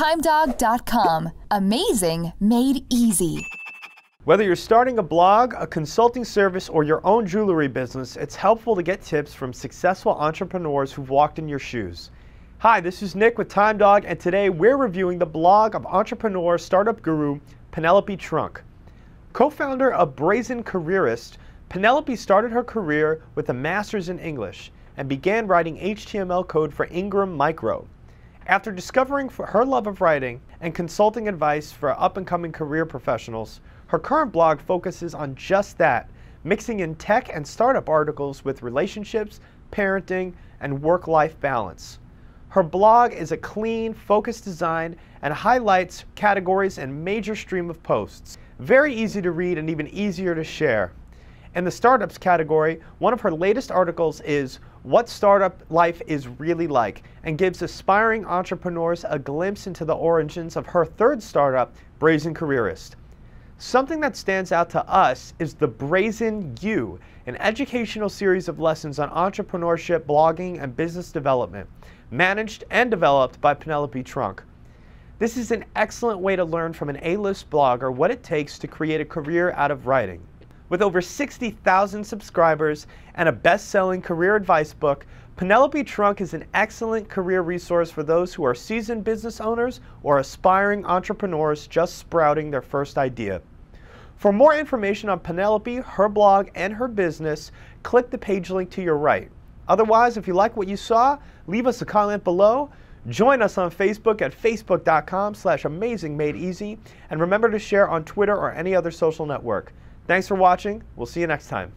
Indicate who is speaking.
Speaker 1: TimeDog.com. Amazing made easy. Whether you're starting a blog, a consulting service, or your own jewelry business, it's helpful to get tips from successful entrepreneurs who've walked in your shoes. Hi, this is Nick with Time Dog, and today we're reviewing the blog of entrepreneur startup guru Penelope Trunk. Co founder of Brazen Careerist, Penelope started her career with a master's in English and began writing HTML code for Ingram Micro. After discovering her love of writing and consulting advice for up and coming career professionals, her current blog focuses on just that, mixing in tech and startup articles with relationships, parenting, and work life balance. Her blog is a clean, focused design and highlights categories and major stream of posts. Very easy to read and even easier to share. In the startups category, one of her latest articles is What Startup Life is Really Like and gives aspiring entrepreneurs a glimpse into the origins of her third startup, Brazen Careerist. Something that stands out to us is The Brazen You, an educational series of lessons on entrepreneurship, blogging, and business development, managed and developed by Penelope Trunk. This is an excellent way to learn from an A list blogger what it takes to create a career out of writing. With over 60,000 subscribers and a best selling career advice book, Penelope Trunk is an excellent career resource for those who are seasoned business owners or aspiring entrepreneurs just sprouting their first idea. For more information on Penelope, her blog, and her business, click the page link to your right. Otherwise, if you like what you saw, leave us a comment below. Join us on Facebook at facebook.com slash amazingmadeeasy, and remember to share on Twitter or any other social network. Thanks for watching. We'll see you next time.